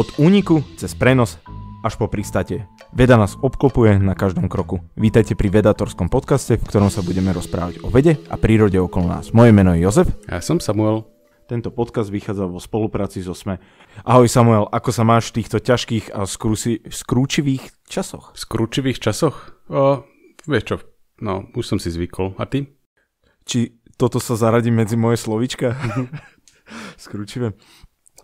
Od úniku cez prenos až po pristate. Veda nás obklopuje na každom kroku. Vítajte pri Vedatorskom podcaste, v ktorom sa budeme rozprávať o vede a prírode okolo nás. Moje meno je Jozef. Ja som Samuel. Tento podcast vychádza vo spolupráci so SME. Ahoj Samuel, ako sa máš v týchto ťažkých a skrusi, skrúčivých časoch? V skrúčivých časoch? O, vieš čo, no už som si zvykol. A ty? Či toto sa zaradí medzi moje slovička? Skrúčivé.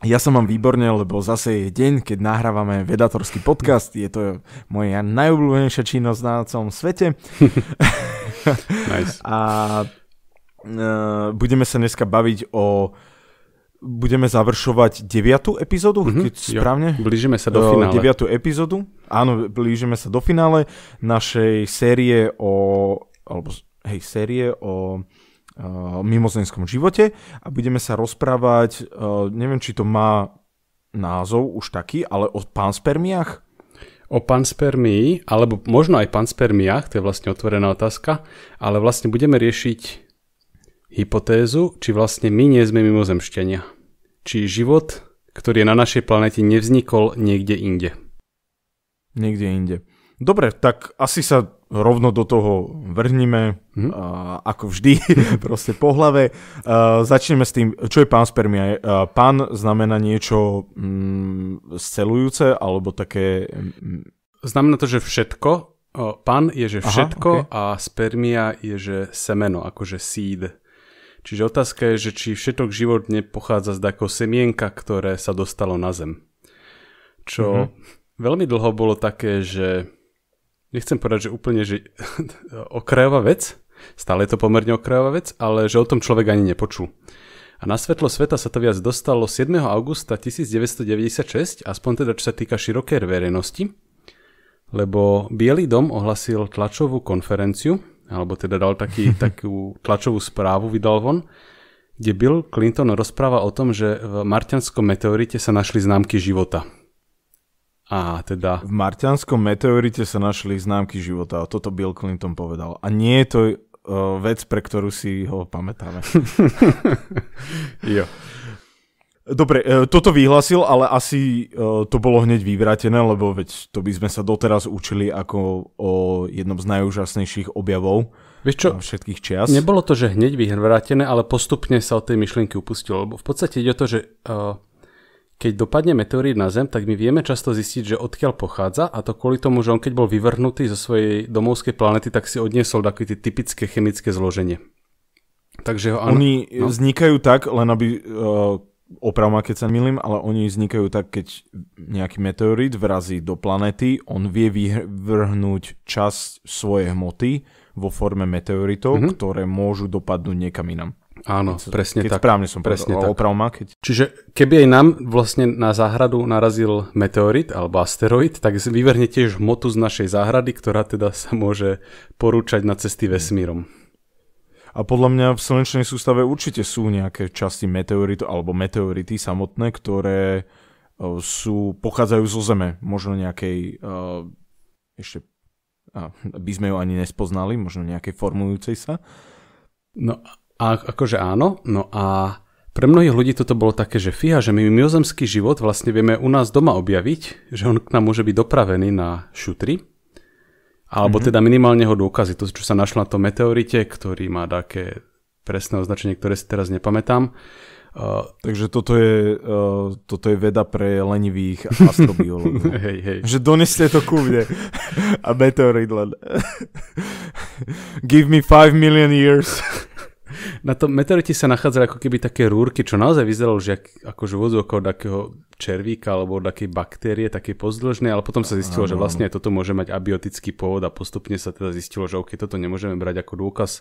Ja sa mám výborne, lebo zase je deň, keď nahrávame vedatorský podcast. Je to moja najobľúbenejšia činnosť na celom svete. nice. A uh, budeme sa dneska baviť o budeme završovať deviatú epizódu, mm-hmm, keď správne? Jo, blížime sa do finále. Deviatú epizódu, áno, blížime sa do finále našej série o, alebo hej, série o Eh, mimozemskom živote a budeme sa rozprávať, eh, neviem, či to má názov už taký, ale o panspermiách? O panspermii, alebo možno aj panspermiách, to je vlastne otvorená otázka, ale vlastne budeme riešiť hypotézu, či vlastne my nie sme mimozemšťania. Či život, ktorý je na našej planete, nevznikol niekde inde. Niekde inde. Dobre, tak asi sa rovno do toho vrhnime, hm? a, ako vždy, proste po hlave. A, začneme s tým, čo je panspermia. A, pán znamená niečo mm, scelujúce, alebo také... Mm? znamená to, že všetko. Pán je, že všetko Aha, okay. a spermia je, že semeno, akože seed. Čiže otázka je, že či všetok život nepochádza z takého semienka, ktoré sa dostalo na zem. Čo mm-hmm. veľmi dlho bolo také, že nechcem povedať, že úplne že okrajová vec, stále je to pomerne okrajová vec, ale že o tom človek ani nepočul. A na svetlo sveta sa to viac dostalo 7. augusta 1996, aspoň teda čo sa týka širokej verejnosti, lebo Bielý dom ohlasil tlačovú konferenciu, alebo teda dal taký, takú tlačovú správu, vydal von, kde Bill Clinton rozpráva o tom, že v marťanskom meteorite sa našli známky života. A teda... V marťanskom meteorite sa našli známky života. A toto Bill Clinton povedal. A nie je to uh, vec, pre ktorú si ho pamätáme. jo. Dobre, e, toto vyhlasil, ale asi e, to bolo hneď vyvrátené, lebo veď to by sme sa doteraz učili ako o jednom z najúžasnejších objavov Vieš čo, všetkých čias. Nebolo to, že hneď vyvrátené, ale postupne sa od tej myšlienky upustilo, lebo v podstate ide o to, že uh, keď dopadne meteorít na Zem, tak my vieme často zistiť, že odkiaľ pochádza a to kvôli tomu, že on keď bol vyvrhnutý zo svojej domovskej planety, tak si odniesol také tie typické chemické zloženie. Takže ho, Oni no. vznikajú tak, len aby, uh, opravma keď sa milím, ale oni vznikajú tak, keď nejaký meteorít vrazí do planety, on vie vyvrhnúť časť svojej hmoty vo forme meteoritov, mm-hmm. ktoré môžu dopadnúť niekam inam. Áno, keď, presne keď tak. správne som presne povedal, tak. Opravom, keď... Čiže keby aj nám vlastne na záhradu narazil meteorit alebo asteroid, tak vyvrhne tiež hmotu z našej záhrady, ktorá teda sa môže porúčať na cesty vesmírom. A podľa mňa v slnečnej sústave určite sú nejaké časti meteoritu alebo meteority samotné, ktoré e, sú, pochádzajú zo Zeme, možno nejakej uh, ešte uh, by sme ju ani nespoznali, možno nejakej formujúcej sa. No a akože áno, no a pre mnohých ľudí toto bolo také, že fíha, že my mimozemský život vlastne vieme u nás doma objaviť, že on k nám môže byť dopravený na šutri, alebo mm-hmm. teda minimálne ho dôkazy, to, čo sa našlo na tom meteorite, ktorý má také presné označenie, ktoré si teraz nepamätám. Uh, Takže toto je, uh, toto je veda pre lenivých astrobiologov. hej, hej. Že doneste to ku mne. A meteorit len. Give me 5 million years na tom meteorite sa nachádza ako keby také rúrky, čo naozaj vyzeralo, že ako akože okolo takého červíka alebo takej baktérie, také pozdĺžnej, ale potom sa zistilo, ano, že vlastne toto môže mať abiotický pôvod a postupne sa teda zistilo, že OK, toto nemôžeme brať ako dôkaz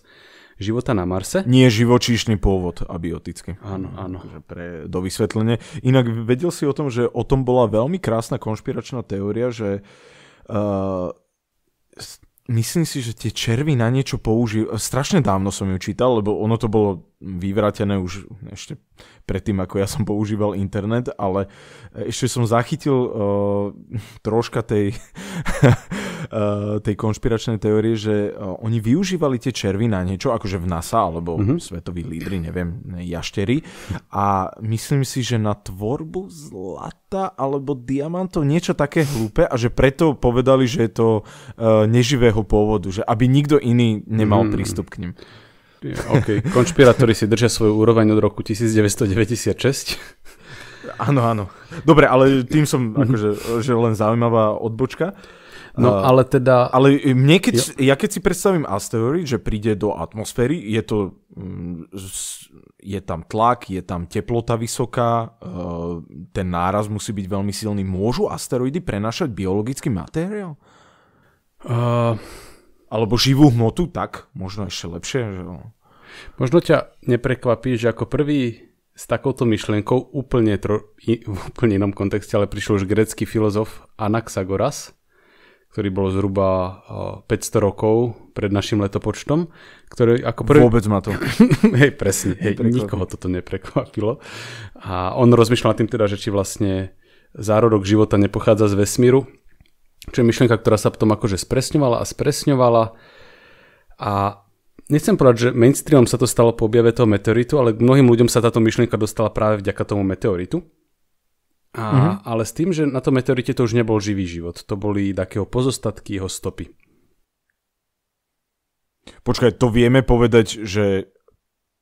života na Marse? Nie živočíšny pôvod abiotický. Áno, áno. Takže pre dovysvetlenie. Inak vedel si o tom, že o tom bola veľmi krásna konšpiračná teória, že uh, myslím si, že tie červy na niečo použil. Strašne dávno som ju čítal, lebo ono to bolo vyvrátené už ešte predtým, ako ja som používal internet, ale ešte som zachytil uh, troška tej Eh, tej konšpiračnej teórie, že eh, oni využívali tie červy na niečo, akože v NASA, alebo mm-hmm. svetoví lídry, neviem, jaštery. A myslím si, že na tvorbu zlata alebo diamantov niečo také hlúpe a že preto povedali, že je to eh, neživého pôvodu, že aby nikto iný nemal mm-hmm. prístup k ním. OK, konšpirátori si držia svoju úroveň od roku 1996. Áno, áno. Dobre, ale tým som akože, že len zaujímavá odbočka. No ale teda... Ale mne keď, ja... keď si predstavím asteroid, že príde do atmosféry, je to mm, je tam tlak, je tam teplota vysoká, e, ten náraz musí byť veľmi silný. Môžu asteroidy prenašať biologický materiál? Uh... Alebo živú hmotu, tak? Možno ešte lepšie. Že... No. Možno ťa neprekvapí, že ako prvý s takouto myšlienkou úplne tro, v úplne inom kontexte, ale prišiel už grecký filozof Anaxagoras, ktorý bol zhruba 500 eh, rokov pred našim letopočtom, ktorý ako prvý... Vôbec ma to. hej, presne, hej, nikoho toto neprekvapilo. A on rozmýšľal tým teda, že či vlastne zárodok života nepochádza z vesmíru, čo je myšlienka, ktorá sa potom akože spresňovala a spresňovala a nechcem povedať, že mainstreamom sa to stalo po objave toho meteoritu, ale mnohým ľuďom sa táto myšlienka dostala práve vďaka tomu meteoritu. A, mm-hmm. Ale s tým, že na tom meteorite to už nebol živý život, to boli takého pozostatky jeho stopy. Počkaj, to vieme povedať, že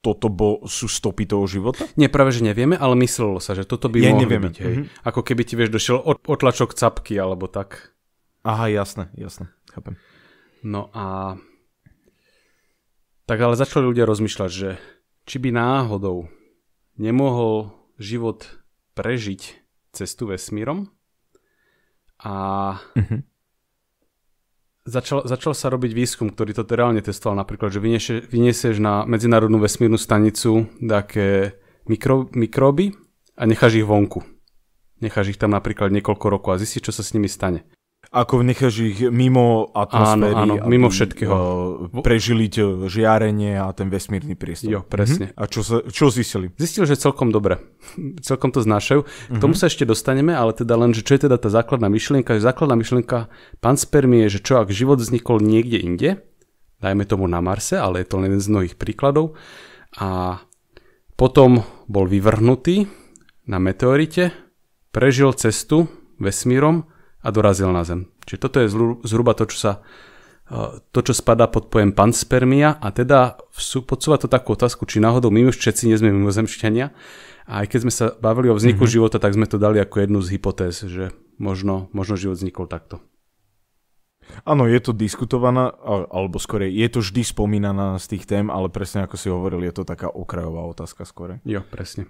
toto bol, sú stopy toho života? Nie, práve že nevieme, ale myslelo sa, že toto by ja mohlo byť. Hej. Mm-hmm. Ako keby ti, vieš, došiel otlačok capky alebo tak. Aha, jasné, jasné, chápem. No a... Tak ale začali ľudia rozmýšľať, že či by náhodou nemohol život prežiť cestu vesmírom a uh-huh. Mhm. začal, začal sa robiť výskum, ktorý to teda reálne testoval napríklad, že vyniesie, vyniesieš na medzinárodnú vesmírnu stanicu také mikro, mikróby a necháš ich vonku. Necháš ich tam napríklad niekoľko rokov a zistíš, čo sa s nimi stane ako necháš ich mimo atmosféry. Áno, áno mimo všetkého. Eh, prežili žiarenie a ten vesmírny priestor. Jo, presne. Mhm. A čo, sa, čo zistili? Zistil, že celkom dobre. celkom to znášajú. Mhm. K tomu mhm. sa ešte dostaneme, ale teda len, že čo je teda tá základná myšlienka? základná myšlienka panspermie je, že čo ak život vznikol niekde inde, dajme tomu na Marse, ale je to len jeden z mnohých príkladov, a potom bol vyvrhnutý na meteorite, prežil cestu vesmírom a dorazil na Zem. Čiže toto je zhruba to, čo sa e, to, čo spadá pod pojem panspermia a teda podsúva to takú otázku, či náhodou my už všetci nie sme mimozemšťania a aj keď sme sa bavili o vzniku mm-hmm. života, tak sme to dali ako jednu z hypotéz, že možno, možno život vznikol takto. Áno, je to diskutovaná, alebo skôr je to vždy spomínaná z tých tém, ale presne ako si hovoril, je to taká okrajová otázka skôr. Jo, presne.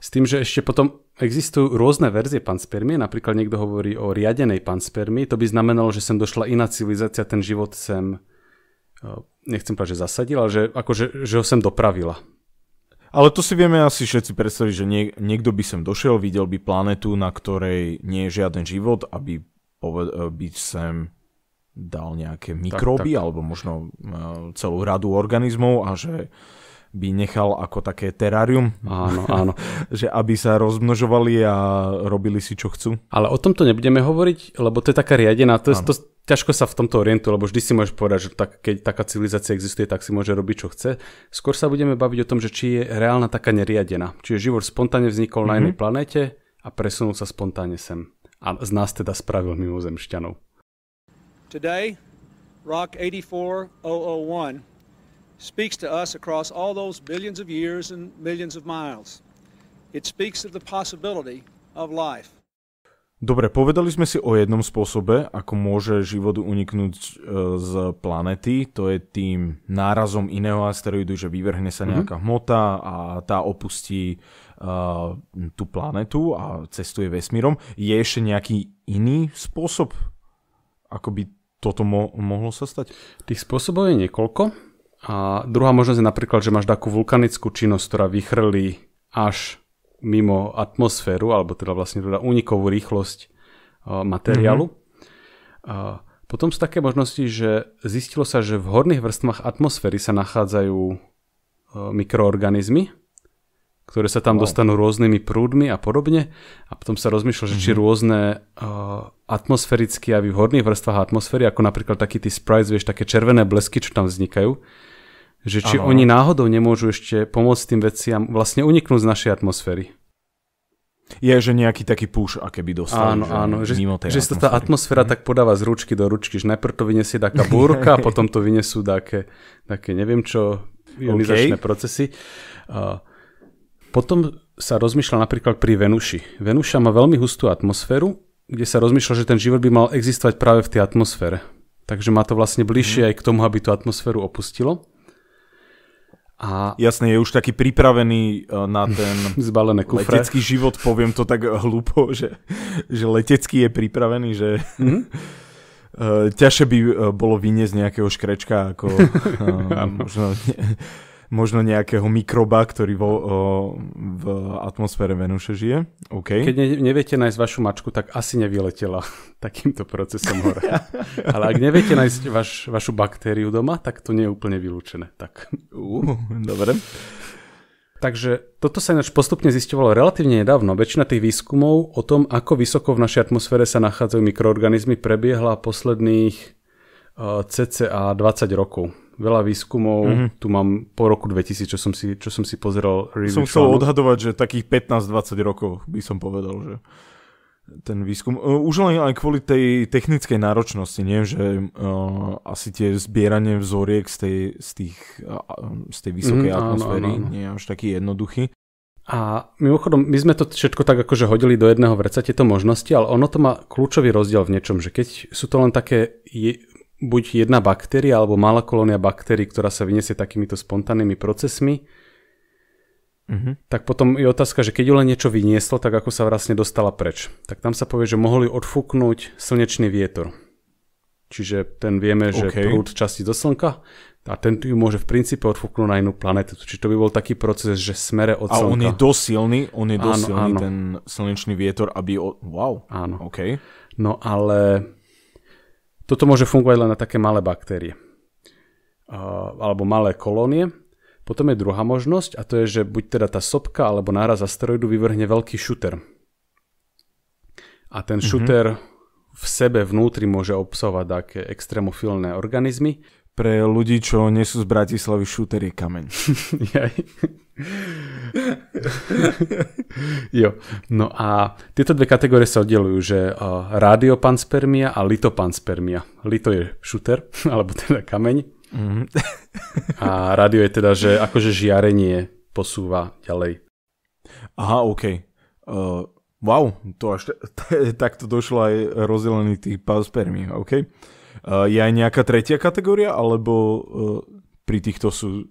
S tým, že ešte potom existujú rôzne verzie panspermie, napríklad niekto hovorí o riadenej panspermii, to by znamenalo, že sem došla iná civilizácia, ten život sem, e, nechcem povedať, že zasadil, ale že, akože, že ho sem dopravila. Ale to si vieme asi všetci predstaviť, že nie, niekto by sem došiel, videl by planetu, na ktorej nie je žiaden život, aby poved- e, by sem dal nejaké mikróby, tak, tak. alebo možno e, celú radu organizmov a že uh, by nechal ako také terárium. Áno, áno. že aby sa rozmnožovali a robili si čo chcú. Ale o tomto nebudeme hovoriť, lebo to je taká riadená, to, je, to, ťažko sa v tomto orientu, lebo vždy si môžeš povedať, že tak, keď taká civilizácia existuje, tak si môže robiť čo chce. Skôr sa budeme baviť o tom, že či je reálna taká neriadená. Čiže život spontánne vznikol mm-hmm. na inej mhm. planéte a presunul sa spontánne sem. A z nás teda spravil mimozemšťanov. Today, Rock 84001 speaks to us across all those billions of years and millions of miles. It speaks of the possibility of life. Dobre, povedali sme si o jednom spôsobe, ako môže život uniknúť e, z planety, to je tým nárazom iného asteroidu, že vyvrhne sa mhm. nejaká hmota a tá opustí uh, tú planetu a cestuje vesmírom. Je ešte nejaký iný spôsob, ako by toto mo- mohlo sa stať? Tých spôsobov je niekoľko. A druhá možnosť je napríklad, že máš takú vulkanickú činnosť, ktorá vychrlí až mimo atmosféru, alebo teda vlastne teda unikovú rýchlosť uh, materiálu. Mm-hmm. A potom sú také možnosti, že zistilo sa, že v horných vrstvách atmosféry sa nachádzajú uh, mikroorganizmy, ktoré sa tam wow. dostanú rôznymi prúdmi a podobne. A potom sa rozmýšľa, že mm-hmm. či mhm. rôzne uh, atmosférické javy v horných vrstvách atmosféry, ako napríklad taký tí sprites, vieš, také červené blesky, čo tam vznikajú, že či ano. oni náhodou nemôžu ešte pomôcť tým veciam vlastne uniknúť z našej atmosféry. Je, že nejaký taký púš, aké by dostali. Áno, že, áno, že, mimo tej že sa tá atmosféra mm. tak podáva z ručky do ručky, že najprv to vyniesie taká búrka, a potom to vyniesú také, také neviem čo, ionizačné okay. procesy. Uh, potom sa rozmýšľa napríklad pri Venuši. Venuša má veľmi hustú atmosféru, kde sa rozmýšľa, že ten život by mal existovať práve v tej atmosfére. Takže má to vlastne bližšie mm. aj k tomu, aby tú atmosféru opustilo. A... Jasne, je už taký pripravený e, na ten Zbalené kufre. letecký život, poviem to tak hlúpo, že, že letecký je pripravený, že mm-hmm. ťažšie by e, bolo vyniesť nejakého škrečka ako možno možno nejakého mikroba, ktorý vo, o, v atmosfére Venuše žije. Okay. Keď ne, neviete nájsť vašu mačku, tak asi nevyletela takýmto procesom hore. Ale ak neviete nájsť vaš, vašu baktériu doma, tak to nie je úplne vylúčené. Tak. Uh, dobre. Takže toto sa ináč postupne zisťovalo relatívne nedávno. Väčšina tých výskumov o tom, ako vysoko v našej atmosfére sa nachádzajú mikroorganizmy, prebiehla posledných uh, cca 20 rokov veľa výskumov. Mm-hmm. Tu mám po roku 2000, čo som si, čo som si pozeral Really Som chcel odhadovať, že takých 15-20 rokov by som povedal, že ten výskum. E, už len aj kvôli tej technickej náročnosti, nie? že uh, asi tie zbieranie vzoriek z tej, z tých, uh, z tej vysokej mm, atmosféry áno, áno. nie je až taký jednoduchý. A mimochodom, my sme to všetko tak akože hodili do jedného vreca, tieto možnosti, ale ono to má kľúčový rozdiel v niečom, že keď sú to len také buď jedna baktéria alebo malá kolónia baktérií, ktorá sa vyniesie takýmito spontánnymi procesmi, Uh-huh. tak potom je otázka, že keď ju len niečo vynieslo, tak ako sa vlastne dostala preč. Tak tam sa povie, že mohli odfúknuť slnečný vietor. Čiže ten vieme, že okay. prúd časti do slnka a ten ju môže v princípe odfúknuť na inú planetu. Čiže to by bol taký proces, že smere od a slnka. A on je dosilný, on je dosilný áno, áno. ten slnečný vietor, aby... O... Wow, áno. OK. No ale toto môže fungovať len na také malé baktérie alebo malé kolónie. Potom je druhá možnosť a to je, že buď teda tá sopka alebo náraz asteroidu vyvrhne veľký šuter. A ten mm-hmm. šuter v sebe vnútri môže obsahovať také extrémofilné organizmy, pre ľudí, čo nie sú z Bratislavy, šúter je kameň. jo. No a tieto dve kategórie sa oddelujú, že uh, radiopanspermia a litopanspermia. Lito je šúter, alebo teda kameň. Mm. a radio je teda, že akože žiarenie posúva ďalej. Aha, OK. Uh, wow, to až t- t- takto došlo aj rozdelený tých panspermí, OK. Eh, je aj nejaká tretia kategória, alebo eh, pri týchto sú...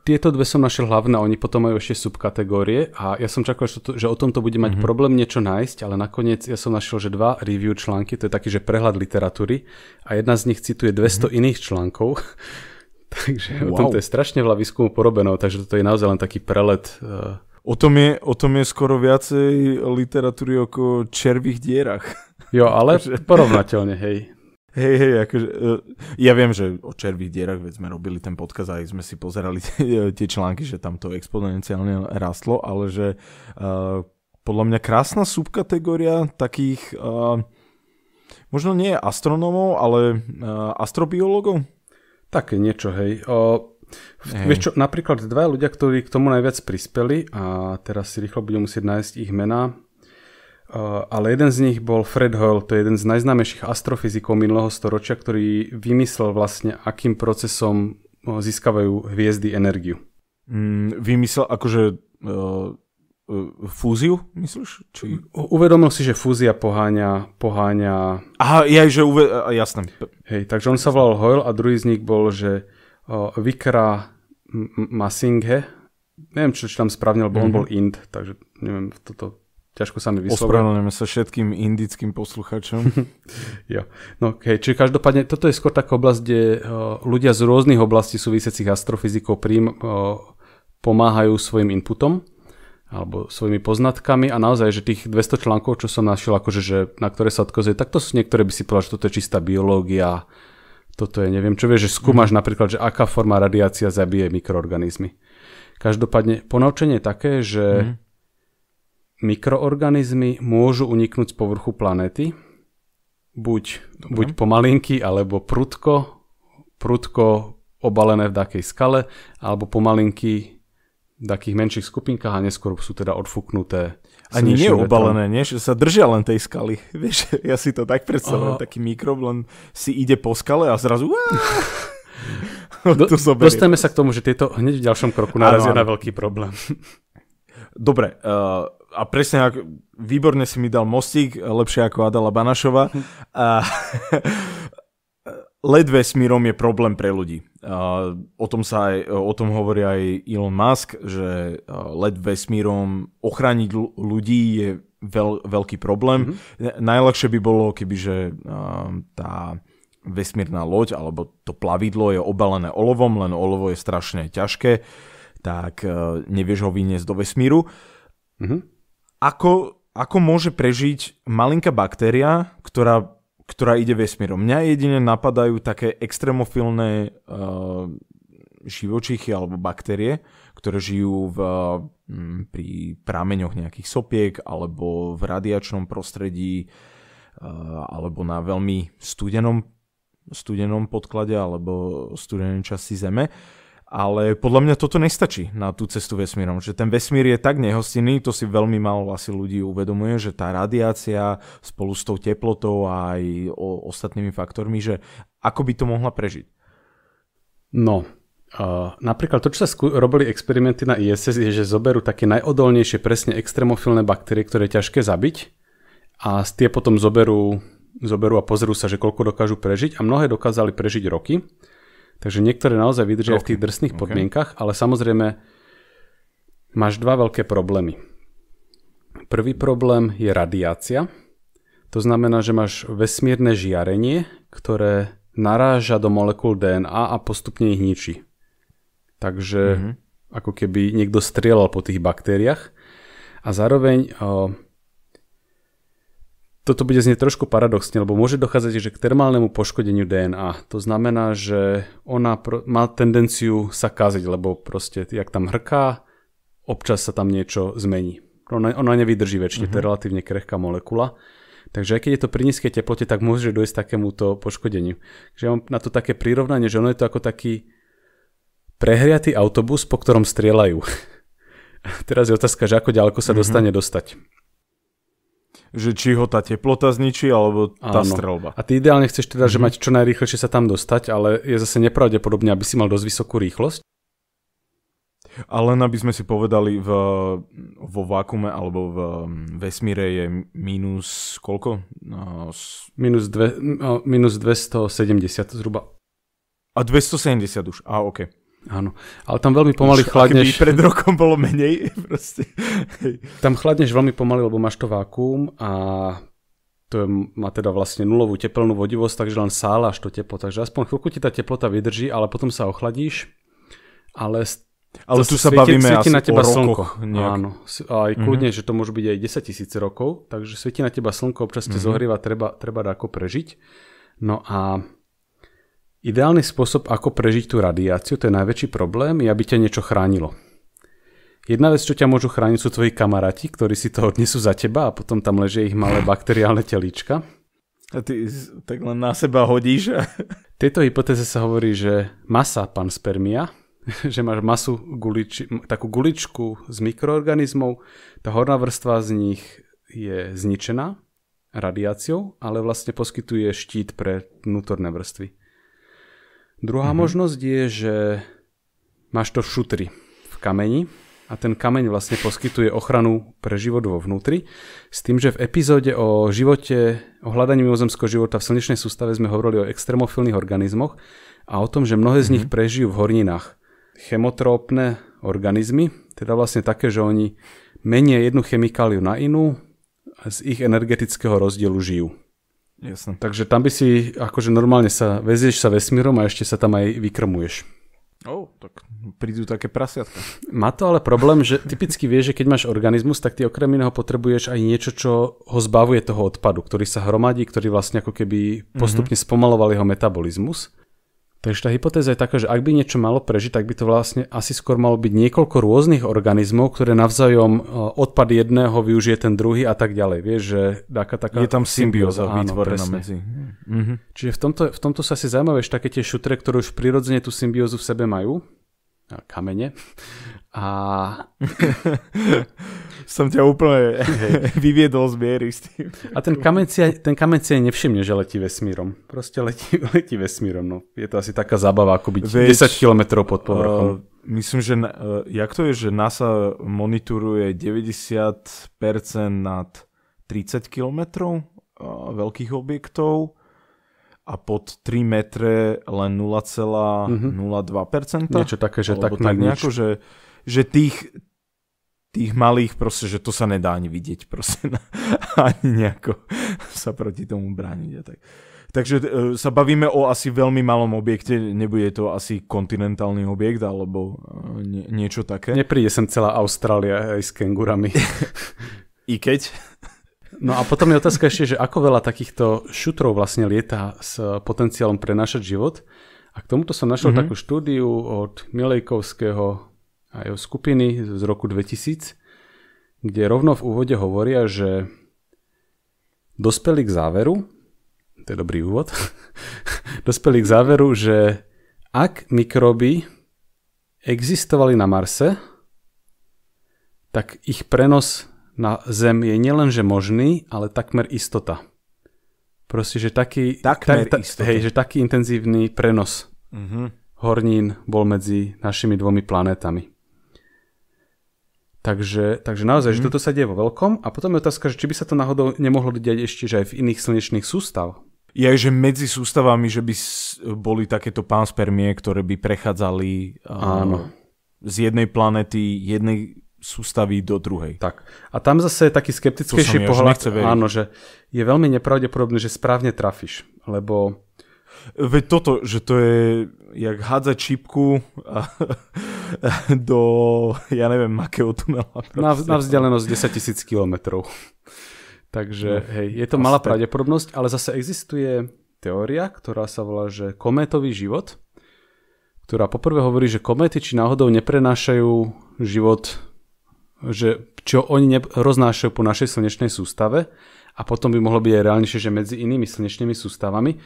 Tieto dve som našiel hlavné, oni potom majú ešte subkategórie a ja som čakal, že, to, že o tomto bude mať mm-hmm. problém niečo nájsť, ale nakoniec ja som našiel, že dva review články, to je taký, že prehľad literatúry a jedna z nich cituje 200 mm-hmm. iných článkov, takže wow. o tomto je strašne veľa výskumu porobeno, takže toto je naozaj len taký prelet eh. O tom je, o tom je skoro viacej literatúry ako červých dierach. Jo, ale porovnateľne, hej. Hej, hej, akože, uh, ja viem, že o červých dierach, veď sme robili ten podkaz a aj sme si pozerali tie, tie články, že tam to exponenciálne rastlo, ale že uh, podľa mňa krásna subkategória takých, uh, možno nie astronómov, ale uh, astrobiológov? Také niečo, hej. O, Hej. Vieš čo, napríklad dva ľudia, ktorí k tomu najviac prispeli a teraz si rýchlo budem musieť nájsť ich mená. Eh, ale jeden z nich bol Fred Hoyle, to je jeden z najznámejších astrofyzikov minulého storočia, ktorý vymyslel vlastne, akým procesom eh, získavajú hviezdy energiu. Mm, vymyslel akože uh, fúziu, myslíš? Či... Uvedomil si, že fúzia poháňa... poháňa... Aha, ja, že uve... jasné. Hej, takže on sa volal Hoyle a druhý z nich bol, že uh, Vikra Masinghe, neviem, čo, čo tam správne, lebo mm-hmm. on mhm. bol Ind, takže neviem, toto ťažko sa mi vyslovuje. Ospravedlňujeme sa všetkým indickým posluchačom. jo. No, okay. čiže každopádne toto je skôr taká oblasť, kde uh, ľudia z rôznych oblastí súvisiacich astrofyzikou príjm, uh, eh, pomáhajú svojim inputom alebo svojimi poznatkami a naozaj, že tých 200 článkov, čo som našiel, akože, že, na ktoré sa odkazuje. tak to sú niektoré by si povedal, že toto je čistá biológia, toto je neviem čo, vieš, že skúmaš mm. napríklad, že aká forma radiácia zabije mikroorganizmy. Každopádne ponaučenie je také, že mm mikroorganizmy môžu uniknúť z povrchu planéty, buď, buď pomalinky, alebo prudko, prudko obalené v takej skale, alebo pomalinky v takých menších skupinkách a neskôr sú teda odfuknuté. Ani nie obalené, nie? Že sa držia len tej skaly. Vieš, ja si to tak predstavujem, uh... taký mikrob len si ide po skale a zrazu... Do, dostajeme sa k tomu, že tieto hneď v ďalšom kroku narazia na veľký problém. Dobre, uh, a presne ako, výborne si mi dal mostík, lepšie ako Adela Banašova. A, ledve s mírom je problém pre ľudí. A, o tom, sa aj, o tom hovorí aj Elon Musk, že ledve s mírom ochrániť ľudí je veľ, veľký problém. Mm-hmm. Najľahšie by bolo, kebyže tá vesmírna loď alebo to plavidlo je obalené olovom, len olovo je strašne ťažké, tak nevieš ho vyniesť do vesmíru. Mm-hmm ako, ako môže prežiť malinká baktéria, ktorá, ktorá ide vesmírom. Mňa jedine napadajú také extrémofilné uh, živočichy alebo baktérie, ktoré žijú v, hm, pri prameňoch nejakých sopiek alebo v radiačnom prostredí eh, alebo na veľmi studenom, studenom podklade alebo studenej časti Zeme. Ale podľa mňa toto nestačí na tú cestu vesmírom, že ten vesmír je tak nehostinný, to si veľmi málo asi ľudí uvedomuje, že tá radiácia spolu s tou teplotou a aj o, ostatnými faktormi, že ako by to mohla prežiť? No, Uh, napríklad to, čo sa sku- robili experimenty na ISS, je, že zoberú také najodolnejšie, presne extrémofilné baktérie, ktoré je ťažké zabiť a tie potom zoberú, zoberú a pozrú sa, že koľko dokážu prežiť a mnohé dokázali prežiť roky. Takže niektoré naozaj vydržia okay. v tých drsných okay. podmienkach, ale samozrejme máš dva veľké problémy. Prvý problém je radiácia. To znamená, že máš vesmírne žiarenie, ktoré naráža do molekúl DNA a postupne ich ničí. Takže mm-hmm. ako keby niekto strieľal po tých baktériách. A zároveň o, toto bude znieť trošku paradoxne, lebo môže dochádzať že k termálnemu poškodeniu DNA. To znamená, že ona má tendenciu sa kaziť, lebo proste, jak tam hrká, občas sa tam niečo zmení. Ona, ona nevydrží väčšine, uh-huh. to je mhm. relatívne krehká molekula. Takže aj keď je to pri nízkej teplote, tak môže dojsť takémuto poškodeniu. Takže ja mám na to také prirovnanie, že ono je to ako taký prehriatý autobus, po ktorom strieľajú. Teraz je otázka, že ako ďaleko sa mhm. dostane mm-hmm. dostať že či ho tá teplota zničí, alebo tá Áno. strelba. A ty ideálne chceš teda, mm-hmm. že mhm. mať čo najrýchlejšie sa tam dostať, ale je zase nepravdepodobne, aby si mal dosť vysokú rýchlosť. A len aby sme si povedali, v, vo vákume alebo v vesmíre je minus koľko? No, s... minus, dve, no, minus 270 zhruba. A 270 už, a Okay. Áno, ale tam veľmi pomaly Už, chladneš. Keby pred rokom bolo menej, proste. Tam chladneš veľmi pomaly, lebo máš to vákuum a to je, má teda vlastne nulovú teplnú vodivosť, takže len sálaš to teplo. Takže aspoň chvíľku ti tá teplota vydrží, ale potom sa ochladíš. Ale ale tu sa svieti, bavíme svieti asi na teba o slnko. Nejak. Áno, aj mhm. kľudne, mm-hmm. že to môže byť aj 10 tisíc rokov, takže svieti na teba slnko, občas mm-hmm. te zohrieva, treba, treba ako prežiť. No a Ideálny spôsob, ako prežiť tú radiáciu, to je najväčší problém, je, aby ťa niečo chránilo. Jedna vec, čo ťa môžu chrániť, sú tvoji kamaráti, ktorí si to odnesú za teba a potom tam leží ich malé bakteriálne telíčka. A ty tak len na seba hodíš. A... Tejto hypotéze sa hovorí, že masa panspermia, že máš masu gulič, takú guličku z mikroorganizmov, tá horná vrstva z nich je zničená radiáciou, ale vlastne poskytuje štít pre vnútorné vrstvy. Druhá mm-hmm. možnosť je, že máš to v šutri, v kameni a ten kameň vlastne poskytuje ochranu pre život vo vnútri. S tým, že v epizóde o živote, o hľadaní mimozemského života v slnečnej sústave sme hovorili o extrémofilných organizmoch a o tom, že mnohé z mhm. nich mm-hmm. prežijú v horninách. Chemotrópne organizmy, teda vlastne také, že oni menia jednu chemikáliu na inú a z ich energetického rozdielu žijú. Jasne. Takže tam by si, akože normálne sa vezieš sa vesmírom a ešte sa tam aj vykrmuješ. Oh, tak prídu také prasiatka. Má to ale problém, že typicky vieš, že keď máš organizmus, tak ty okrem iného potrebuješ aj niečo, čo ho zbavuje toho odpadu, ktorý sa hromadí, ktorý vlastne ako keby postupne mhm. spomaloval jeho metabolizmus. Takže tá hypotéza je taká, že ak by niečo malo prežiť, tak by to vlastne asi skôr malo byť niekoľko rôznych organizmov, ktoré navzájom e, odpad jedného využije ten druhý a tak ďalej. Vieš, že taká, taká je tam symbióza vytvorená medzi. Mm-hmm. Čiže v tomto, v tomto sa asi zaujímavé, že také tie šutre, ktoré už prirodzene tú symbiózu v sebe majú, kamene, a som ťa úplne vyviedol z miery s tým. A ten kameň si, ten kameň si aj nevšimne, že letí vesmírom. Proste letí, letí vesmírom. No. Je to asi taká zábava, ako byť Veď, 10 km pod povrchom. Uh, myslím, že uh, jak to je, že NASA monitoruje 90% nad 30 km uh, veľkých objektov a pod 3 metre len 0,02%. Mm-hmm. Niečo také, že tak, tak nejako, že, že tých, tých malých proste, že to sa nedá ani vidieť proste na, ani nejako sa proti tomu brániť a tak. Takže e, sa bavíme o asi veľmi malom objekte, nebude to asi kontinentálny objekt alebo e, nie, niečo také. Nepríde sem celá Austrália aj s kengurami. I keď. No a potom je otázka ešte, že ako veľa takýchto šutrov vlastne lieta s potenciálom prenášať život. A k tomuto som našiel mm-hmm. takú štúdiu od Milejkovského a jeho skupiny z roku 2000, kde rovno v úvode hovoria, že dospeli k záveru, to je dobrý úvod, dospeli k záveru, že ak mikroby existovali na Marse, tak ich prenos na Zem je nielenže možný, ale takmer istota. Proste, že taký, takmer tak, ta, hej, že taký intenzívny prenos uh-huh. hornín bol medzi našimi dvomi planétami. Takže, takže naozaj, mm. že mhm. toto sa deje vo veľkom. A potom je otázka, že či by sa to náhodou nemohlo diať ešte že aj v iných slnečných sústav. Je, aj, že medzi sústavami, že by boli takéto panspermie, ktoré by prechádzali Áno. z jednej planety, jednej sústavy do druhej. Tak. A tam zase je taký skeptickejší pohľad. Áno, že je veľmi nepravdepodobné, že správne trafíš, lebo... Veď toto, že to je jak hádza čipku do, ja neviem, akého tunela. Na, na vzdialenosť 10 000 kilometrov. Takže no, hej, je to malá pravdepodobnosť, ale zase existuje teória, ktorá sa volá, že kométový život, ktorá poprvé hovorí, že kométy či náhodou neprenášajú život, že čo oni ne- roznášajú po našej slnečnej sústave a potom by mohlo byť aj reálnejšie, že medzi inými slnečnými sústavami,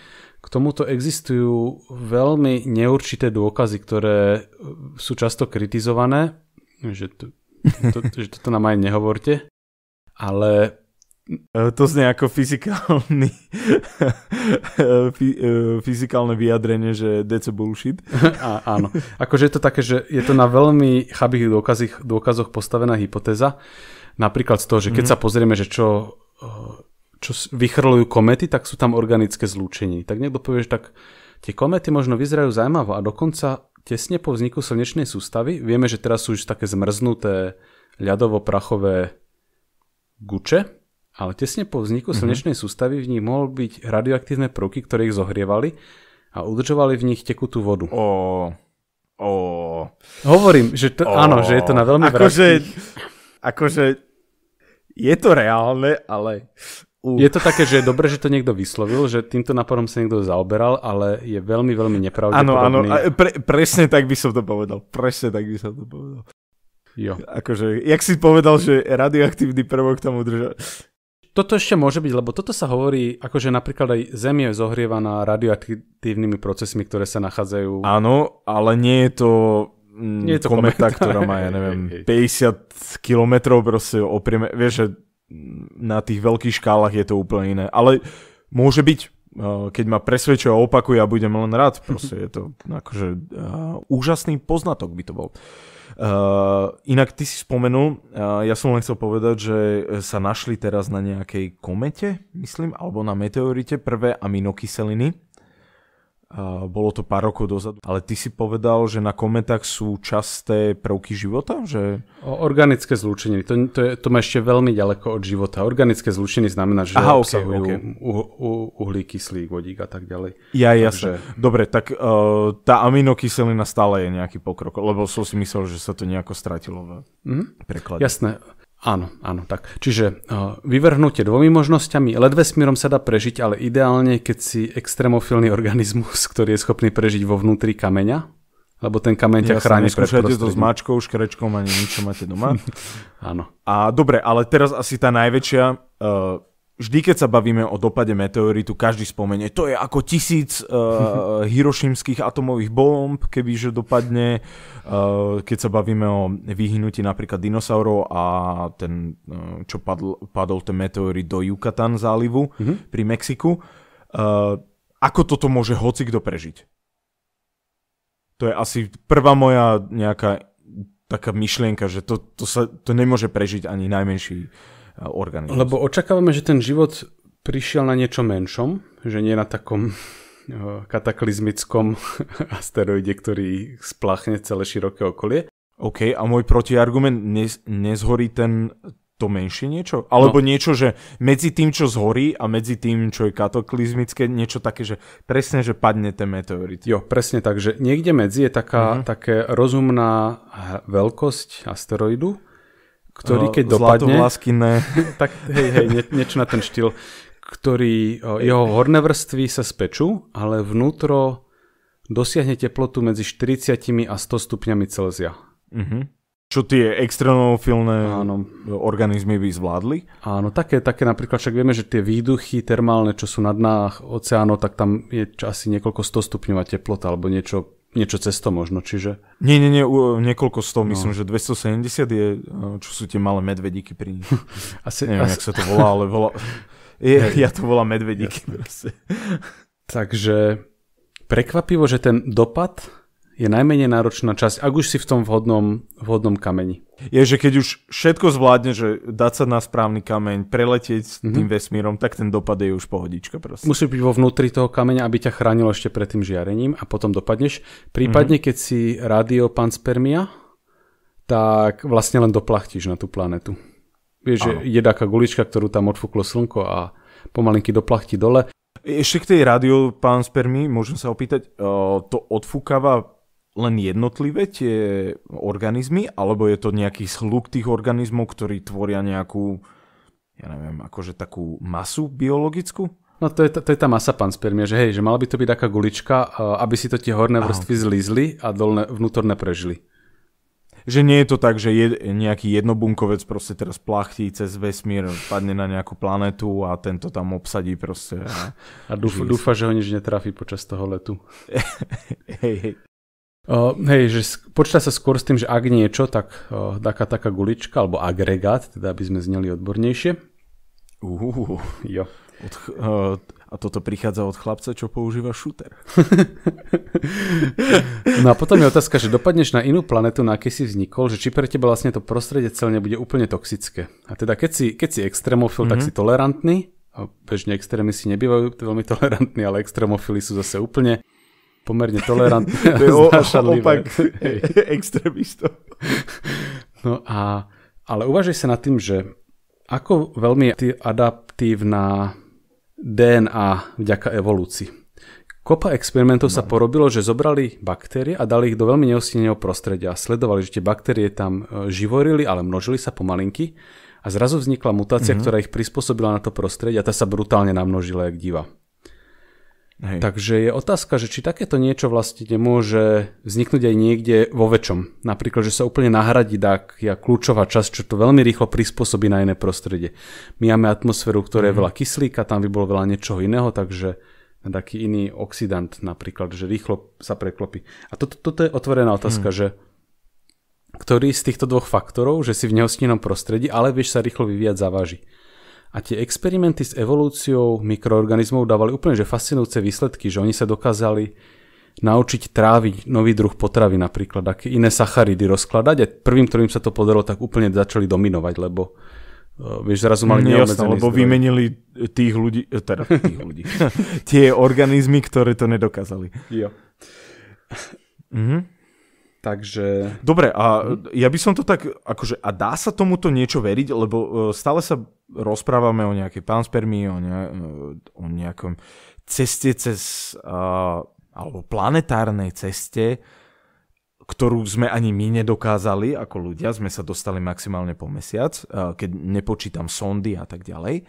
k tomuto existujú veľmi neurčité dôkazy, ktoré sú často kritizované, že, to, to, že toto nám aj nehovorte, ale... E, to znie ako fyzikálny, e, fyzikálne vyjadrenie, že DC bullshit. A, áno. Akože je to také, že je to na veľmi chabých dôkazoch, dôkazoch postavená hypotéza. Napríklad z toho, že keď mm-hmm. sa pozrieme, že čo e, čo vychrľujú komety, tak sú tam organické zlúčení. Tak niekto povie, že tak tie komety možno vyzerajú zaujímavo a dokonca tesne po vzniku slnečnej sústavy, vieme, že teraz sú už také zmrznuté ľadovo-prachové guče, ale tesne po vzniku mhm. slnečnej mm-hmm. sústavy v nich mohol byť radioaktívne prvky, ktoré ich zohrievali a udržovali v nich tekutú vodu. Oh. Oh. Hovorím, že to, oh. áno, že je to na veľmi akože, akože je to reálne, ale Uh. Je to také, že je dobré, že to niekto vyslovil, že týmto nápadom sa niekto zaoberal, ale je veľmi, veľmi nepravdepodobný. Áno, áno, pre, presne tak by som to povedal. Presne tak by som to povedal. Jo. Akože, jak si povedal, že radioaktívny prvok tam udržal. Toto ešte môže byť, lebo toto sa hovorí, akože napríklad aj Zem je zohrievaná radioaktívnymi procesmi, ktoré sa nachádzajú... Áno, ale nie je to mm, nie je to kometa, kometa, ktorá má, ja neviem, 50 kilometrov proste oprieme, vieš, že na tých veľkých škálach je to úplne iné. Ale môže byť, eh, keď ma presvedčia a opakuje, ja budem len rád. Proste je to akože uh, úžasný poznatok by to bol. Uh, inak ty si spomenul, uh, ja som len chcel povedať, že sa našli teraz na nejakej komete, myslím, alebo na meteorite prvé aminokyseliny bolo to pár rokov dozadu, ale ty si povedal, že na kometách sú časté prvky života? Že... O organické zlúčeniny, to, to, je, to má ešte veľmi ďaleko od života. Organické zlúčeniny znamená, že Aha, obsahujú okay, okay. Uh, uh, uhlí, kyslík, vodík a tak ďalej. Ja, jasne. Dobre, tak uh, tá aminokyselina stále je nejaký pokrok, lebo som si myslel, že sa to nejako stratilo v mm-hmm. preklade. Jasné. Áno, áno, tak. Čiže uh, vyvrhnutie dvomi možnosťami, ledve smírom sa dá prežiť, ale ideálne, keď si extrémofilný organizmus, ktorý je schopný prežiť vo vnútri kameňa, lebo ten kameň ťa Jasne, chráni pred prostredím. to s mačkou, škrečkom ani ničo máte doma. áno. A dobre, ale teraz asi tá najväčšia uh, vždy, keď sa bavíme o dopade meteoritu, každý spomenie, to je ako tisíc uh, hirošimských atomových bomb, kebyže dopadne, uh, keď sa bavíme o vyhnutí napríklad dinosaurov a ten, uh, čo padl, padol ten meteorit do Yucatán zálivu uh-huh. pri Mexiku. Uh, ako toto môže hocikto prežiť? To je asi prvá moja nejaká taká myšlienka, že to, to, sa, to nemôže prežiť ani najmenší uh, Eh, organizmus. Lebo očakávame, že ten život prišiel na niečo menšom, že nie na takom eh, kataklizmickom asteroide, ktorý splachne celé široké okolie. OK, a môj protiargument, ne, nezhorí ten, to menšie niečo? Alebo no. niečo, že medzi tým, čo zhorí a medzi tým, čo je kataklizmické, niečo také, že presne, že padne ten meteorit. Jo, presne tak, že niekde medzi je taká, uh-huh. také rozumná veľkosť asteroidu, ktorý keď dopadne... ne. Tak hej, hej, nie, niečo na ten štýl, ktorý, jeho horné vrstvy sa spečú, ale vnútro dosiahne teplotu medzi 40 a 100 stupňami Celzia. Uh-huh. Čo tie extrémofilné Áno. organizmy by zvládli? Áno, také, také napríklad, však vieme, že tie výduchy termálne, čo sú na dnách oceánov, tak tam je asi niekoľko 100 stupňová teplota alebo niečo niečo cez to možno, čiže... Nie, nie, nie, niekoľko sto, no. myslím, že 270 je, e, čo sú tie malé medvedíky pri nich. asi, Neviem, asi... jak sa to volá, ale volá... Je, ja to volám medvedíky. Jasne. Takže prekvapivo, že ten dopad je najmenej náročná časť, ak už si v tom vhodnom, vhodnom kameni. Je, že keď už všetko zvládne, že dať sa na správny kameň, preletieť s mm-hmm. tým vesmírom, tak ten dopad je už pohodička proste. Musí byť vo vnútri toho kameňa, aby ťa chránilo ešte pred tým žiarením a potom dopadneš. Prípadne, mm-hmm. keď si radio panspermia, tak vlastne len doplachtíš na tú planetu. Vieš, že je taká gulička, ktorú tam odfúklo slnko a pomalinky doplachtí dole. Ešte k tej radio, pán Spermi, môžem sa opýtať, e, to odfúkava len jednotlivé tie organizmy, alebo je to nejaký sluk tých organizmov, ktorí tvoria nejakú, ja neviem, akože takú masu biologickú? No to je, to je tá masa panspermia, že hej, že mala by to byť taká gulička, aby si to tie horné vrstvy zlízli a dolné, vnútorné prežili. Že nie je to tak, že je, nejaký jednobunkovec proste teraz plachtí cez vesmír, padne na nejakú planetu a tento tam obsadí proste. A, a dúfa, dúfa, že ho nič netrafí počas toho letu. hej, hej. Uh, hej, že počíta sa skôr s tým, že ak niečo, tak uh, taká taká gulička, alebo agregát, teda aby sme zneli odbornejšie. Uhuhu, jo. Od, uh, a toto prichádza od chlapca, čo používa šúter. no a potom je otázka, že dopadneš na inú planetu, na aký si vznikol, že či pre teba vlastne to prostredie celne bude úplne toxické. A teda keď si, keď si extrémofil, mm-hmm. tak si mhm. tolerantný, bežne extrémy si nebývajú veľmi tolerantní, ale extrémofily sú zase úplne pomerne tolerantné. to je o, opak extrémisto. no a, ale uvažuj sa nad tým, že ako veľmi je adaptívna DNA vďaka evolúcii. Kopa experimentov no. sa porobilo, že zobrali baktérie a dali ich do veľmi neosteneného prostredia. Sledovali, že tie baktérie tam e, živorili, ale množili sa pomalinky a zrazu vznikla mutácia, mm-hmm. ktorá ich prispôsobila na to prostredie a tá sa brutálne namnožila, jak diva. Hej. Takže je otázka, že či takéto niečo vlastne nemôže vzniknúť aj niekde vo väčšom. Napríklad, že sa úplne nahradí dakia kľúčová časť, čo to veľmi rýchlo prispôsobí na iné prostredie. My máme atmosféru, ktorá je mhm. veľa kyslíka, tam by bolo veľa niečoho iného, takže taký iný oxidant napríklad, že rýchlo sa preklopí. A toto, toto je otvorená mhm. otázka, hmm. že ktorý z týchto dvoch faktorov, že si v nehostinnom prostredí, ale vieš sa rýchlo vyvíjať, zaváži. A tie experimenty s evolúciou mikroorganizmov dávali úplne že fascinujúce výsledky, že oni sa dokázali naučiť tráviť nový druh potravy napríklad, aké iné sacharidy rozkladať a prvým, ktorým sa to podarilo, tak úplne začali dominovať, lebo e, vieš, zrazu mali mm, neobmedzený lebo zdroj. vymenili tých ľudí, e, teda tých ľudí, tie organizmy, ktoré to nedokázali. Jo. Mhm. Takže... Dobre, a mhm. ja by som to tak, akože, a dá sa tomuto niečo veriť, lebo e, stále sa rozprávame o nejakej panspermii, o, ne, e, o nejakom ceste cez, uh, alebo planetárnej ceste, ktorú sme ani my nedokázali ako ľudia, sme sa dostali maximálne po mesiac, uh, keď nepočítam sondy a tak ďalej.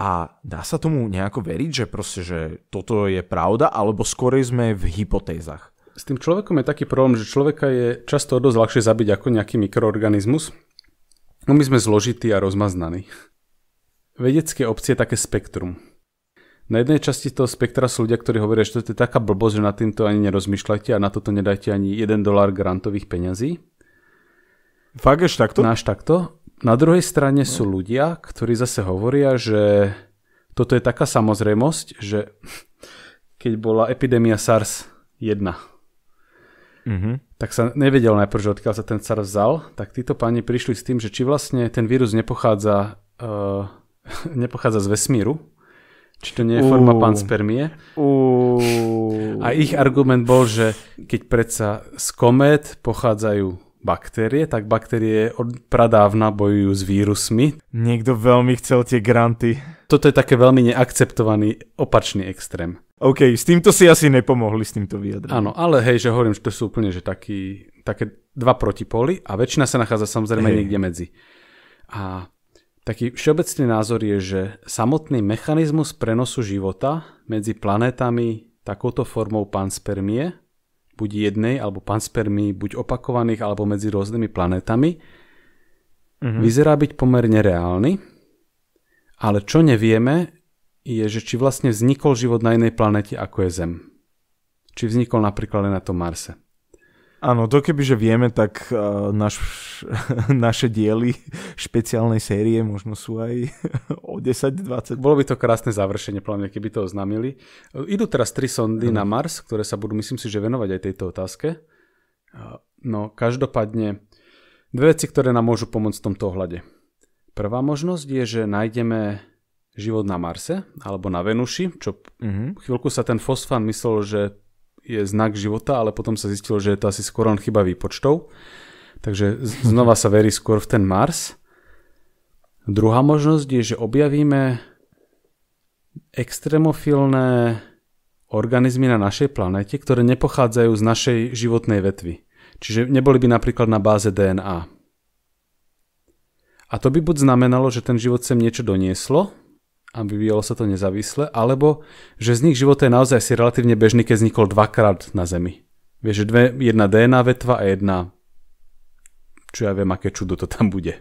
A dá sa tomu nejako veriť, že proste, že toto je pravda, alebo skôr sme v hypotézach? S tým človekom je taký problém, že človeka je často dosť ľahšie zabiť ako nejaký mikroorganizmus. No my sme zložití a rozmaznaní. Vedecké obcie je také spektrum. Na jednej časti toho spektra sú ľudia, ktorí hovoria, že to je taká blbosť, že na týmto ani nerozmýšľajte a na toto nedajte ani 1 dolár grantových peňazí. Fakt ešte takto? Náš takto. Na druhej strane no. sú ľudia, ktorí zase hovoria, že toto je taká samozrejmosť, že keď bola epidémia SARS 1, mm-hmm. Tak sa nevedel najprv, že odkiaľ sa ten car vzal, tak títo páni prišli s tým, že či vlastne ten vírus nepochádza, uh, nepochádza z vesmíru, či to nie je forma uh, panspermie. Uh. A ich argument bol, že keď predsa z komét pochádzajú baktérie, tak baktérie od pradávna bojujú s vírusmi. Niekto veľmi chcel tie granty. Toto je také veľmi neakceptovaný opačný extrém. OK, s týmto si asi nepomohli, s týmto vyjadrením. Áno, ale hej, že hovorím, že to sú úplne že taký, také dva protipóly a väčšina sa nachádza samozrejme hey. niekde medzi. A taký všeobecný názor je, že samotný mechanizmus prenosu života medzi planétami takouto formou panspermie, buď jednej alebo panspermii, buď opakovaných alebo medzi rôznymi planétami, mm-hmm. vyzerá byť pomerne reálny, ale čo nevieme, je, že či vlastne vznikol život na inej planete ako je Zem. Či vznikol napríklad len na tom Marse. Áno, dokeby, že vieme, tak uh, naš, naše diely špeciálnej série možno sú aj o 10-20. Bolo by to krásne završenie, plne, keby to oznámili. Idú teraz tri sondy hmm. na Mars, ktoré sa budú, myslím si, že venovať aj tejto otázke. Eh, no, každopádne, dve veci, ktoré nám môžu pomôcť v tomto ohľade. Prvá možnosť je, že nájdeme život na Marse alebo na Venuši, čo mm-hmm. chvíľku sa ten fosfán myslel, že je znak života, ale potom sa zistilo, že je to asi skôr on chyba výpočtov. Takže znova sa verí skôr v ten Mars. Druhá možnosť je, že objavíme extrémofilné organizmy na našej planete, ktoré nepochádzajú z našej životnej vetvy. Čiže neboli by napríklad na báze DNA. A to by buď znamenalo, že ten život sem niečo donieslo, a vyvíjalo sa to nezávisle, alebo že z nich života je naozaj si relatívne bežný, keď vznikol dvakrát na Zemi. Vieš, že dve, jedna DNA vetva a jedna čo ja viem, aké čudo to tam bude.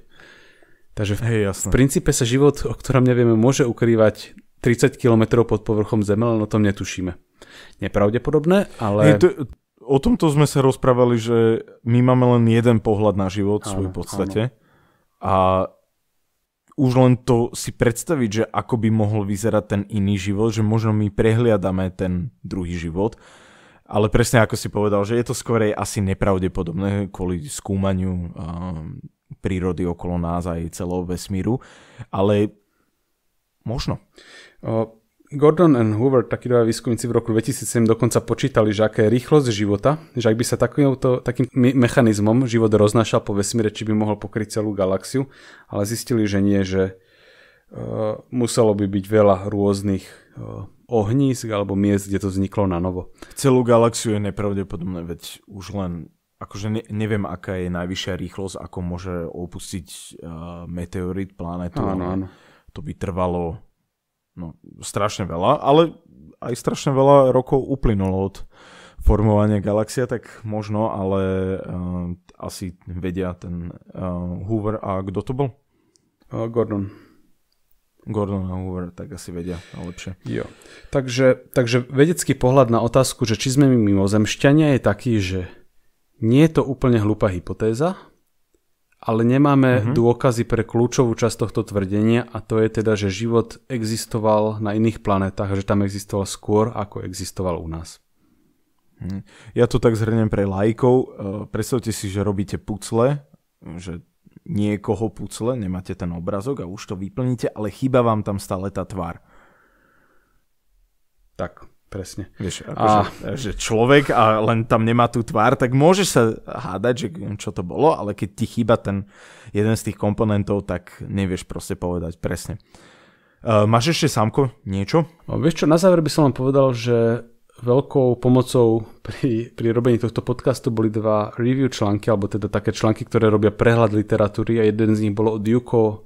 Takže v, Hej, jasne. v princípe sa život, o ktorom nevieme, môže ukrývať 30 km pod povrchom Zeme, len o tom netušíme. Nepravdepodobné, ale... Hej, to, o tomto sme sa rozprávali, že my máme len jeden pohľad na život v svojej podstate. Áno. A už len to si predstaviť, že ako by mohol vyzerať ten iný život, že možno my prehliadame ten druhý život, ale presne ako si povedal, že je to skorej asi nepravdepodobné kvôli skúmaniu um, prírody okolo nás aj celého vesmíru, ale možno. Gordon and Hoover, takí dva výskumníci v roku 2007 dokonca počítali, že aká je rýchlosť života, že ak by sa takýmto, takým mechanizmom život roznášal po vesmíre, či by mohol pokryť celú galaxiu, ale zistili, že nie, že uh, muselo by byť veľa rôznych uh, ohnízk alebo miest, kde to vzniklo na novo. Celú galaxiu je nepravdepodobné, veď už len akože ne, neviem, aká je najvyššia rýchlosť, ako môže opustiť uh, meteorit planetu. Áno, áno. To by trvalo no, strašne veľa, ale aj strašne veľa rokov uplynulo od formovania galaxia, tak možno, ale uh, asi vedia ten uh, Hoover a kto to bol? Uh, Gordon. Gordon a Hoover, tak asi vedia najlepšie. Jo. Takže, takže vedecký pohľad na otázku, že či sme my mimozemšťania je taký, že nie je to úplne hlúpa hypotéza, ale nemáme mm-hmm. dôkazy pre kľúčovú časť tohto tvrdenia a to je teda, že život existoval na iných planetách, že tam existoval skôr, ako existoval u nás. Mhm. Ja to tak zhrnem pre lajkov. E, predstavte si, že robíte pucle, že niekoho pucle, nemáte ten obrazok a už to vyplníte, ale chýba vám tam stále tá tvár. Tak presne. Vieš, akože, a... že človek a len tam nemá tú tvár, tak môže sa hádať, že čo to bolo, ale keď ti chýba ten jeden z tých komponentov, tak nevieš proste povedať presne. Uh, máš ešte, Sámko, niečo? No, vieš čo, na záver by som vám povedal, že veľkou pomocou pri, pri robení tohto podcastu boli dva review články, alebo teda také články, ktoré robia prehľad literatúry a jeden z nich bol od Yuko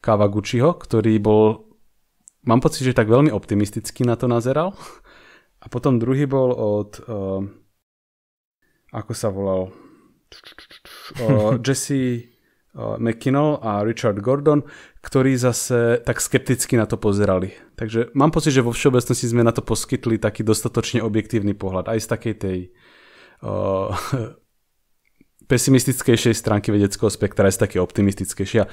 Kawaguchiho, ktorý bol, mám pocit, že tak veľmi optimisticky na to nazeral a potom druhý bol od, uh, ako sa volal, uh, Jesse uh, McKinnell a Richard Gordon, ktorí zase tak skepticky na to pozerali. Takže mám pocit, že vo všeobecnosti sme na to poskytli taký dostatočne objektívny pohľad, aj z takej tej uh, pesimistickejšej stránky vedeckého spektra, je z také optimistickejšia.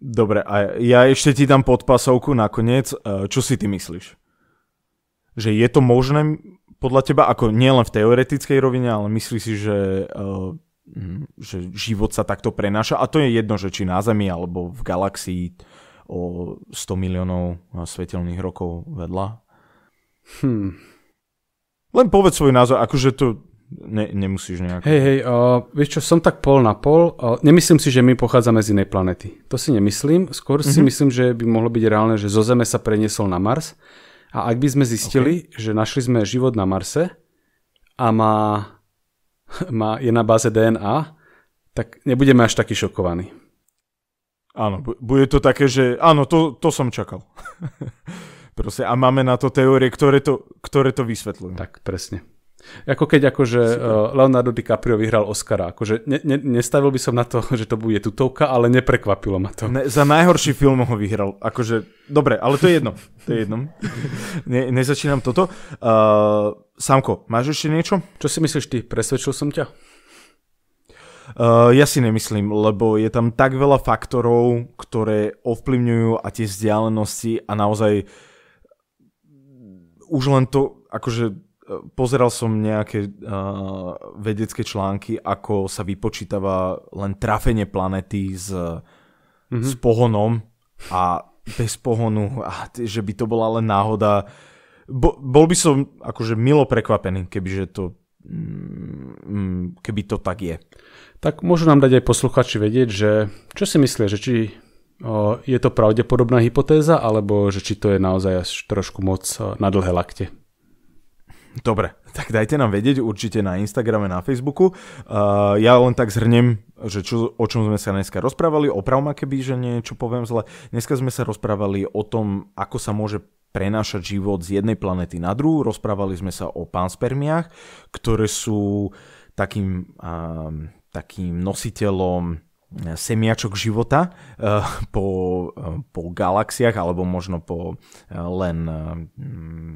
Dobre, a ja ešte ti dám podpasovku nakoniec. Čo si ty myslíš? že je to možné podľa teba, ako nielen v teoretickej rovine, ale myslíš si, že, uh, že život sa takto prenáša a to je jedno, že či na Zemi alebo v galaxii o 100 miliónov eh, svetelných rokov vedľa? Hmm. Len povedz svoj názor, akože to ne, nemusíš nejak... Hej, hej, uh, vieš čo, som tak pol na pol. Uh, nemyslím si, že my pochádzame z inej planety. To si nemyslím. Skôr mm-hmm. si mhm. myslím, že by mohlo byť reálne, že zo Zeme sa preniesol na Mars. A ak by sme zistili, okay. že našli sme život na Marse a má, má, je na báze DNA, tak nebudeme až taký šokovaní. Áno, bude to také, že áno, to, to som čakal. Proste, a máme na to teórie, ktoré to, ktoré to vysvetľujú. Tak, presne. Ako keď akože eh, Leonardo DiCaprio vyhral Oscara. Akože ne, ne, nestavil by som na to, že to bude tutovka, ale neprekvapilo ma to. Ne, za najhorší film ho vyhral. Akože, dobre, ale to je jedno. To je jedno. Ne, nezačínam toto. Uh, Samko, máš ešte niečo? Čo si myslíš ty? Presvedčil som ťa? Uh, ja si nemyslím, lebo je tam tak veľa faktorov, ktoré ovplyvňujú a tie vzdialenosti a naozaj už len to, akože pozeral som nejaké uh, vedecké články, ako sa vypočítava len trafenie planety s, mm-hmm. s pohonom a bez pohonu, a t- že by to bola len náhoda. Bo, bol by som akože milo prekvapený, kebyže to, mm, mm keby to tak je. Tak môžu nám dať aj posluchači vedieť, že čo si myslia, že či o, je to pravdepodobná hypotéza, alebo že či to je naozaj až trošku moc na dlhé lakte. Dobre, tak dajte nám vedieť určite na Instagrame, na Facebooku. Uh, ja len tak zhrnem, že čo, o čom sme sa dneska rozprávali, oprav ma keby, že niečo poviem zle. Dneska sme sa rozprávali o tom, ako sa môže prenášať život z jednej planety na druhú. Rozprávali sme sa o panspermiách, ktoré sú takým, uh, takým nositeľom eh, semiačok života eh, po, eh, po galaxiách alebo možno po len mm,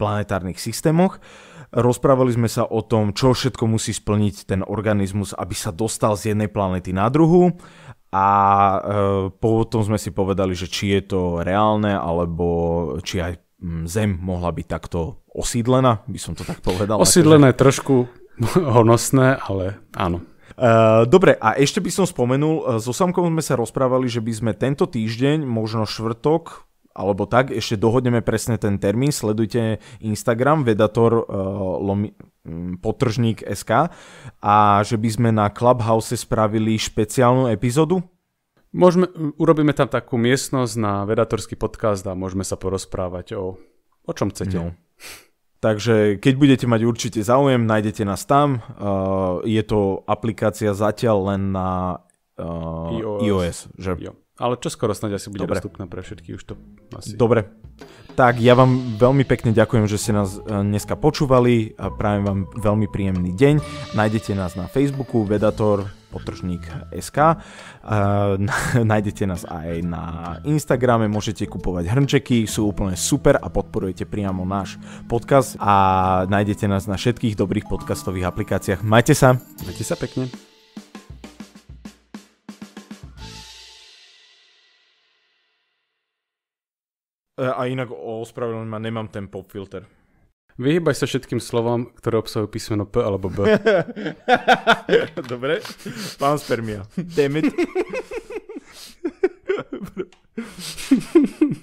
planetárnych systémoch. Rozprávali sme sa o tom, čo všetko musí splniť ten organizmus, aby sa dostal z jednej planety na druhú a e, potom sme si povedali, že či je to reálne, alebo či aj mm, Zem mohla byť takto osídlená, by som to tak povedal. Akože- Osídlené akože... trošku honosné, ale áno. E, dobre, a ešte by som spomenul, e, so Samkom sme sa rozprávali, že by sme tento týždeň, možno štvrtok, alebo tak, ešte dohodneme presne ten termín, sledujte Instagram vedator uh, lomi, mm, potržník SK a že by sme na Clubhouse spravili špeciálnu epizódu? Môžeme, mm, urobíme tam takú miestnosť na vedatorský podcast a môžeme sa porozprávať o, o čom chcete. No. Takže keď budete mať určite záujem, nájdete nás tam. Uh, je to aplikácia zatiaľ len na uh, eh, iOS. iOS že? Jo. Ale čo skoro snáď asi bude Dobre. dostupné pre všetky už to asi. Dobre. Tak ja vám veľmi pekne ďakujem, že ste nás eh, dneska počúvali. A prajem vám veľmi príjemný deň. Nájdete nás na Facebooku Vedator potržník SK. Eh, nájdete nás aj na Instagrame, môžete kupovať hrnčeky, sú úplne super a podporujete priamo náš podcast a nájdete nás na všetkých dobrých podcastových aplikáciách. Majte sa. Majte sa pekne. E, a inak ospravedlňujem ma, nemám ten pop filter. Vyhýbaj sa všetkým slovám, ktoré obsahujú písmeno P alebo B. Dobre. Pán Spermia. Damn it.